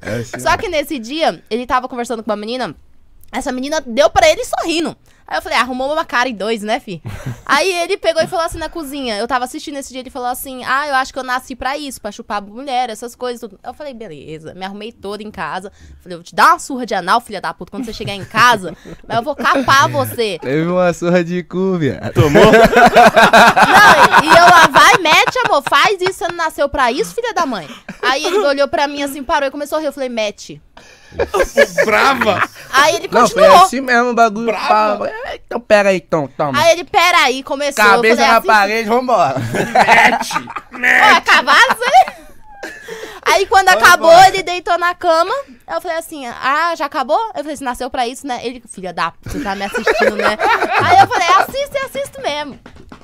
É assim, Só né? que nesse dia, ele tava conversando com uma menina. Essa menina deu para ele sorrindo. Aí eu falei, ah, arrumou uma cara e dois, né, fi? aí ele pegou e falou assim na cozinha. Eu tava assistindo esse dia, ele falou assim: Ah, eu acho que eu nasci pra isso, pra chupar mulher, essas coisas. Tudo. Eu falei, beleza, me arrumei toda em casa. Falei, vou te dar uma surra de anal, filha da puta, quando você chegar em casa, mas eu vou capar você. Teve uma surra de cu, minha. Tomou? Não, e, e eu lá, ah, vai, mete, amor, faz isso, você não nasceu pra isso, filha da mãe. Aí ele olhou pra mim assim, parou e começou a rir. Eu falei, mete. Brava! Aí ele Não, foi assim mesmo o bagulho. Brava. então pera aí, então, toma. Aí ele, aí começou. Cabeça falei, na assim, parede, vambora. Mete! Ó, Mete! cavalo, Aí quando acabou, ele deitou na cama. Eu falei assim, ah, já acabou? Eu falei, você nasceu pra isso, né? Ele, filha da, você tá me assistindo, né? Aí eu falei, assisto e assisto mesmo.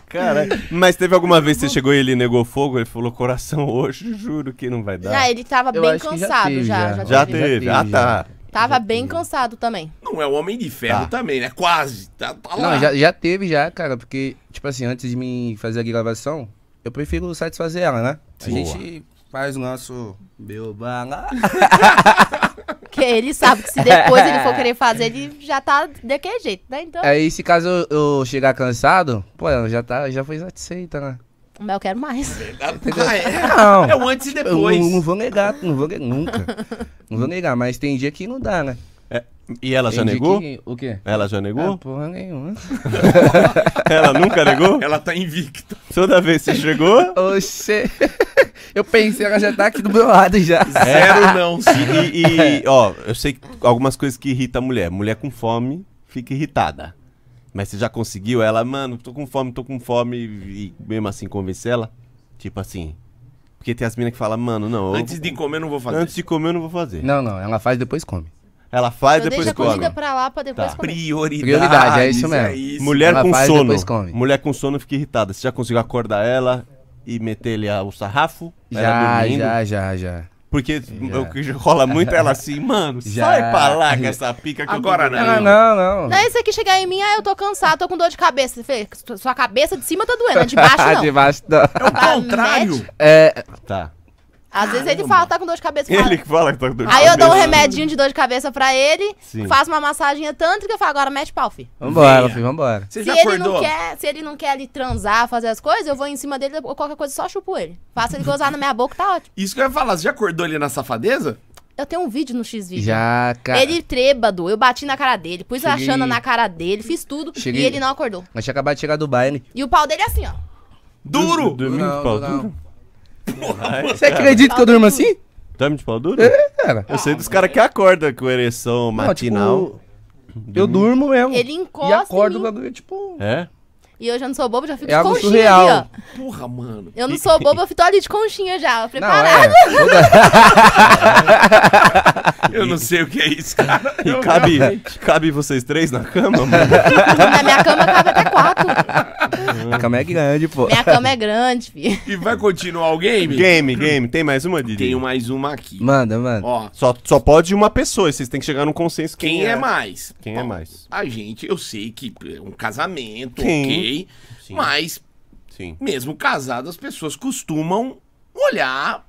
Cara, mas teve alguma vez que você chegou e ele negou fogo? Ele falou, coração hoje, juro que não vai dar. Já, ah, ele tava Eu bem cansado, já cansado teve, já. já. Já, Já teve. teve. Ah, tá. Tava bem cansado também. Não é o Homem de Ferro Tá. também, né? Quase. Tá, tá lá. Não, já, já teve já, cara, porque, tipo assim, antes de mim fazer a gravação, eu prefiro satisfazer ela, né? A gente faz o nosso beobá Porque ele sabe que se depois ele for querer fazer, ele já tá daquele jeito, né? Então. Aí, é, se caso eu, eu chegar cansado, pô, ela já, tá, já foi satisfeita, né? Mas eu quero mais. Ah, é. Não. É o antes e depois. Eu, não vou negar, não vou nunca. não vou negar, mas tem dia que não dá, né? É, e ela já negou? Que, o quê? Ela já negou? Ah, porra nenhuma. ela nunca negou? Ela tá invicta. Toda vez que você chegou? Oxê. Eu pensei, ela já tá aqui do meu lado já. Zero não. E, e, ó, eu sei que algumas coisas que irritam a mulher. Mulher com fome fica irritada. Mas você já conseguiu ela, mano, tô com fome, tô com fome, e mesmo assim convencer ela? Tipo assim. Porque tem as meninas que falam, mano, não. Antes de comer, eu não vou fazer. Antes de comer, eu não vou fazer. Não, não, ela faz depois come. Ela faz, então depois deixa come. Deixa a comida pra lá pra depois tá. comer. Prioridade. Prioridade, é isso mesmo. É isso. Mulher ela com faz, sono. Mulher com sono fica irritada. Você já conseguiu acordar ela, e meter ele ao sarrafo? Já, já, já, já. Porque já. o que rola muito é ela assim, mano, já. sai pra lá com essa pica que Agora não não. Não, não, não. isso aqui chegar em mim, aí eu tô cansado, tô com dor de cabeça. sua cabeça de cima tá doendo, de baixo não. de baixo não. Tá. Tá é o contrário. É... Tá. Às vezes ele fala, tá com dor de cabeça. Ele que fala que tá com dor de Aí cabeça. Aí eu dou um remedinho de dor de cabeça pra ele, Sim. faço uma massagem tântrica e falo, agora mete pau, filho. Vambora, filho, vambora. Você se, ele não quer, se ele não quer ali transar, fazer as coisas, eu vou em cima dele, ou qualquer coisa, só chupo ele. Faço ele gozar na minha boca, tá ótimo. Isso que eu ia falar, você já acordou ele na safadeza? Eu tenho um vídeo no X vídeo. Já, cara. Ele trêbado, eu bati na cara dele, pus Cheguei. a chana na cara dele, fiz tudo Cheguei. e ele não acordou. Mas tinha acabado de chegar do baile. E o pau dele é assim, ó. Duro! Dormindo, pau duro. Porra, Você acredita que eu durmo assim? Dorme é de pau duro? É, cara. Eu sei dos caras que acordam com ereção Não, matinal. tipo, eu durmo mesmo. Ele encosta. E acordo com a pra tipo. É? E eu já não sou bobo, já fico É de algo conchinha surreal. ali, ó. Porra, mano. Eu não sou bobo, eu fico ali de conchinha já, Não, é. Eu não sei o que é isso, cara. E cabe, cabe vocês três na cama, mano? Na minha cama cabe até quatro a cama é grande, pô. Minha cama é grande, filho. E vai continuar o game? Game, game. Tem mais uma, Didi? Tenho mais uma aqui. Manda, manda. Ó, só, só pode uma pessoa. Vocês têm que chegar num consenso. Quem, quem é, é, mais? Quem é Bom, é mais? A gente, eu sei que é um casamento, ok. Sim. Mas, Sim. mesmo casado, as pessoas costumam olhar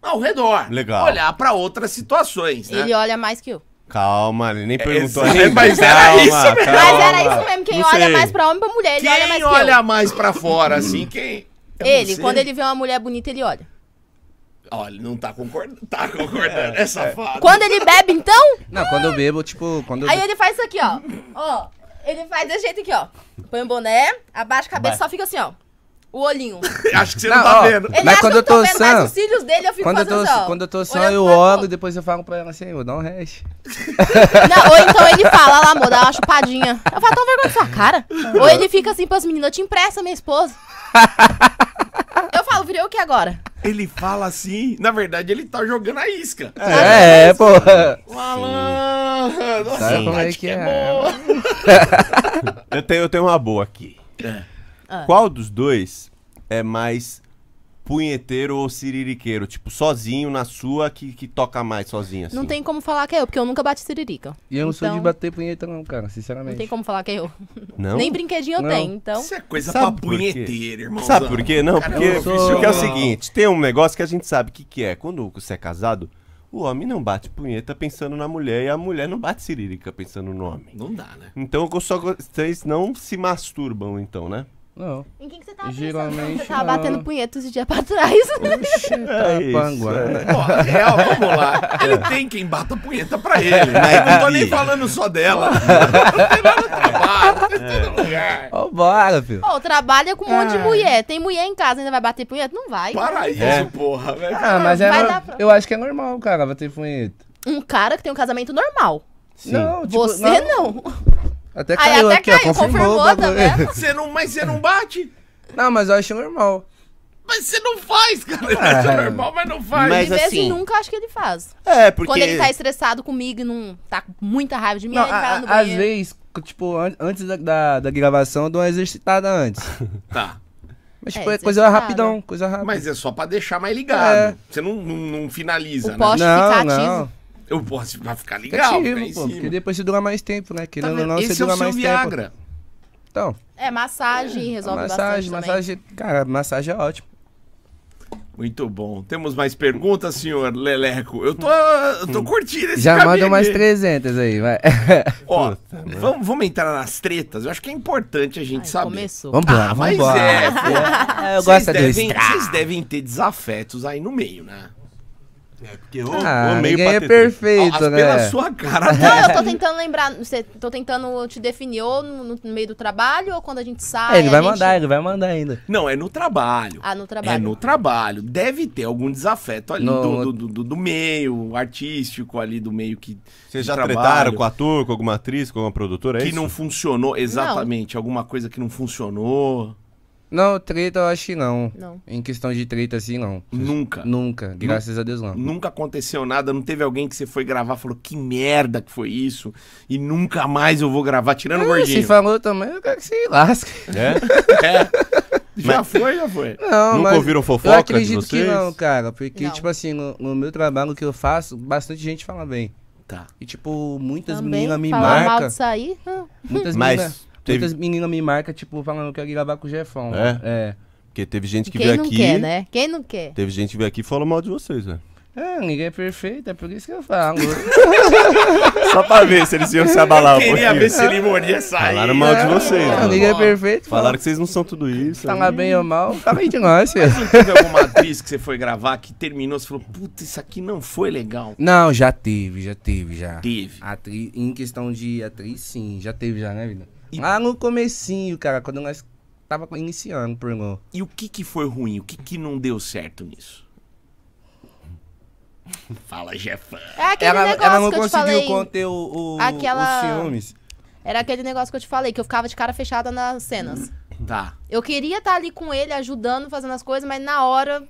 ao redor. Legal. Olhar para outras situações, né? Ele olha mais que eu. Calma, ele nem é, perguntou é, Mas calma, era isso mesmo. Calma. Mas era isso mesmo. Quem olha mais pra homem pra mulher, ele quem olha mais Quem olha mais pra fora, assim, quem... ele, quando ele vê uma mulher bonita, ele olha. Olha, não tá concordando. Tá concordando, é, é Quando ele bebe, então? Não, quando eu bebo, tipo... Quando Aí ele faz isso aqui, ó. Ó, ele faz desse jeito aqui, ó. Põe o um boné, abaixa a cabeça, Vai. só fica assim, ó. O olhinho. Acho que você não, não tá ó, vendo. Ele mas quando eu tô, vendo, sã, os cílios dele eu fico quando eu tô, só. Quando eu tô sã, eu olho e depois eu falo pra ela assim, eu dou um hash. Não, ou então ele fala lá, amor, dá uma chupadinha. Eu falo, tão tá vergonha da sua cara. ou ele fica assim pras meninas, eu te empresto minha esposa. eu falo, virei o que agora? Ele fala assim, na verdade ele tá jogando a isca. É, é, é pô. Malandro. Sabe como é, é que é? é eu, tenho, eu tenho uma boa aqui. É. Ah. Qual dos dois é mais punheteiro ou siririqueiro? Tipo, sozinho na sua que, que toca mais sozinho, assim. Não tem como falar que é eu, porque eu nunca bati siririca. E eu não sou de então, bater punheta, não, cara, sinceramente. Não tem como falar que é eu. Não? Nem brinquedinho eu tenho, então. Isso é coisa Sabe pra punheteiro, irmão. Sabe por quê? Não, porque, eu sou- porque é o seguinte, tem um negócio que a gente sabe o que, que é. Quando você é casado, o homem não bate punheta pensando na mulher e a mulher não bate siririca pensando no homem. Não dá, né? Então eu só vocês não se masturbam, então, né? Não. Em quem que você tava Geralmente, Você tava não. batendo punheta esse dia pra trás. Oxe, tá é é. real, vamos lá. Ele tem quem bata punheta pra ele. Né? não tô nem falando só dela. Não tem nada trabalho, tem é. todo lugar. bora, filho. Pô, trabalha com um monte de ah. mulher. Tem mulher em casa, ainda vai bater punheta? Não vai. Para é. isso, é. porra. Velho. Ah, mas é no... pra... eu acho que é normal, cara, bater punheta. Um cara que tem um casamento normal. Sim. Não, tipo, Você não. não. Até caiu até aqui, caiu, ó. Confirmou, confirmou também. Você não, mas você não bate? Não, mas eu acho normal. Mas você não faz, cara. É. é normal, mas não faz. Mas, de vez em assim, nunca acho que ele faz. É, porque. Quando ele tá estressado comigo e não tá com muita raiva de mim, não, ele vai lá no banheiro. Às vezes, tipo, an antes da, da, da, gravação, eu dou uma exercitada antes. tá. Mas, tipo, é, é coisa rapidão, coisa rápida. Mas é só pra deixar mais ligado. É. Você não, não, não finaliza, o né? Poste não, fica ativo. Não. Eu posso vai ficar legal. Fica pô, porque depois se dura mais tempo, né? Querendo tá ou não, você dura é o mais Viagra. tempo. Então. É, massagem resolve massagem, bastante. Massagem, também. cara, massagem é ótimo. Muito bom. Temos mais perguntas, senhor Leleco? Eu tô, eu tô hum. curtindo esse Já mandam mais 300 aí, vai. Ó, vamos, vamos entrar nas tretas? Eu acho que é importante a gente Ai, saber. Começou. Vamos lá, ah, vamos mas embora. é. Eu gosto devem, Vocês devem ter desafetos aí no meio, né? É, porque eu, ah, eu meio é perfeito, né? Pela sua cara. Não, eu tô né? tentando lembrar, você, tô tentando te definir ou no, no meio do trabalho ou quando a gente sai. É, ele vai gente... mandar, ele vai mandar ainda. Não, é no trabalho. Ah, no trabalho. É no trabalho. Deve ter algum desafeto ali no... do, do, do, do, meio artístico ali, do meio que. Vocês já trabalho. tretaram com ator, com alguma atriz, com alguma produtora? É que isso? não funcionou, exatamente. Não. Alguma coisa que não funcionou. Não, treta eu acho que não. Não. Em questão de treta, assim, não. Nunca? Nunca, graças a Deus não. Nunca aconteceu nada, não teve alguém que você foi gravar e falou que merda que foi isso e nunca mais eu vou gravar, tirando o é, gordinho. Se falou também, eu quero que se lasque. É? é. Já foi, já foi. Não, Nunca mas ouviram fofoca eu de acredito que vocês? não, cara. Porque, Não. tipo assim, no, no meu trabalho que eu faço, bastante gente fala bem. Tá. E, tipo, muitas Também meninas me falar mal de sair? aí. Muitas meninas... Teve... Muitas meninas me marcam, tipo, falando que quero gravar com o Jefão. É? Né? É. Porque teve gente que Quem veio não aqui. Quer, né? Quem não quer? Teve gente que veio aqui e falou mal de vocês, velho. Né? É, ninguém é perfeito, é por isso que eu falo. Só pra ver se eles iam se abalar. Eu queria um ver se ele morria sair. Falaram mal de vocês. Não, né? ninguém é perfeito. Falaram que vocês não são tudo isso. Falar tá bem ou mal, tava tá aí de nós. Mas não teve alguma atriz que você foi gravar que terminou, você falou, puta, isso aqui não foi legal. Não, já teve, já teve, já. Teve. Atriz, em questão de atriz, sim, já teve já, né, vida? E... Lá no comecinho, cara, quando nós tava iniciando, por irmão. E o que que foi ruim? O que que não deu certo nisso? Fala, Jefan. É aquele ela, negócio ela não que eu conseguiu falei, conter o, o, aquela... os ciúmes. Era aquele negócio que eu te falei, que eu ficava de cara fechada nas cenas. Tá. Eu queria estar tá ali com ele, ajudando, fazendo as coisas, mas na hora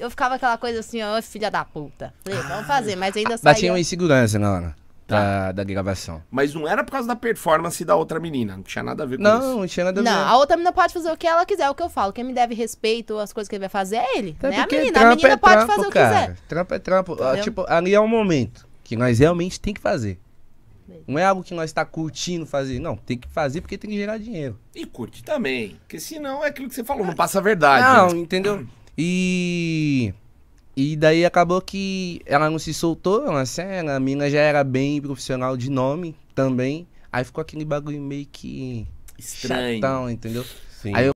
eu ficava aquela coisa assim, ó, oh, filha da puta. Falei, vamos fazer, mas ainda saía... Batia uma insegurança na hora. Tá. Da, da, gravação. Mas não era por causa da performance da outra menina, não tinha nada a ver com não, isso. Não, não tinha nada a ver. Não, a outra menina pode fazer o que ela quiser, é o que eu falo. Quem me deve respeito, as coisas que ele vai fazer é ele, É né? A menina, a menina é pode trampo, fazer cara. o que quiser. Trampo é trampo. Ah, tipo, ali é um momento que nós realmente tem que fazer. Não é algo que nós está curtindo fazer. Não, tem que fazer porque tem que gerar dinheiro. E curte também. Porque senão é aquilo que você falou, não passa a verdade. Não, entendeu? E e daí acabou que ela não se soltou, ela, é assim, a mina já era bem profissional de nome também. Aí ficou aquele bagulho meio que. Estranho. Chatão, entendeu? Sim. Aí eu